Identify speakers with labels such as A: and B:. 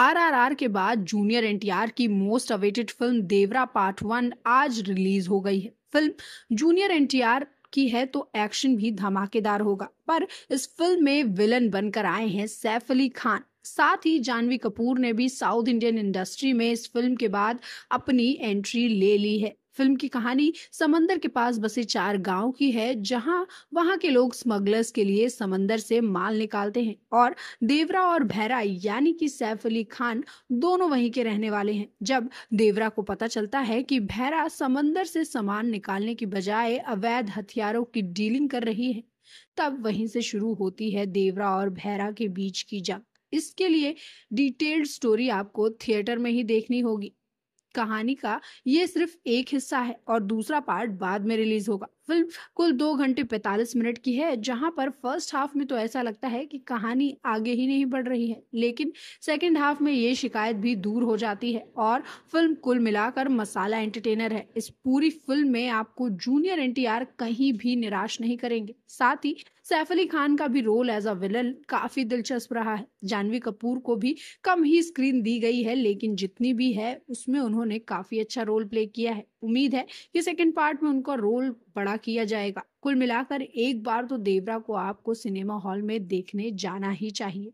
A: आरआरआर के बाद जूनियर एनटीआर की most awaited film Devara part one आज रिलीज हो गई है फिल्म जूनियर एनटीआर की है तो एक्शन भी धमाकेदार होगा पर इस फिल्म में विलन बनकर आए हैं सैफ अली खान साथ ही जानवी कपूर ने भी साउथ इंडियन इंडस्ट्री में इस फिल्म के बाद अपनी एंट्री ले ली है फिल्म की कहानी समंदर के पास बसे चार गांव की है जहां वहां के लोग स्मगलर्स के लिए समंदर से माल निकालते हैं और देवरा और भैरा यानी कि सैफ अली खान दोनों वहीं के रहने वाले हैं जब देवरा को पता चलता है कि भैरा समंदर से सामान निकालने की बजाय अवैध हथियारों की डीलिंग कर रही है तब वहीं से शुरू होती है देवरा और भैरा के बीच की जंग इसके लिए डिटेल्ड स्टोरी आपको थिएटर में ही देखनी होगी कहानी का ये सिर्फ एक हिस्सा है और दूसरा पार्ट बाद में रिलीज होगा फिल्म कुल दो घंटे पैतालीस मिनट की है जहां पर फर्स्ट हाफ में तो ऐसा लगता है कि कहानी आगे ही नहीं बढ़ रही है लेकिन सेकेंड हाफ में ये शिकायत भी दूर हो जाती है और फिल्म कुल मिलाकर मसाला एंटरटेनर है इस पूरी फिल्म में आपको जूनियर एन कहीं भी निराश नहीं करेंगे साथ ही सैफ अली खान का भी रोल एज अ विलन काफी दिलचस्प रहा है जानवी कपूर को भी कम ही स्क्रीन दी गई है लेकिन जितनी भी है उसमें उन्होंने उन्होंने काफी अच्छा रोल प्ले किया है उम्मीद है कि सेकेंड पार्ट में उनका रोल बड़ा किया जाएगा कुल मिलाकर एक बार तो देवरा को आपको सिनेमा हॉल में देखने जाना ही चाहिए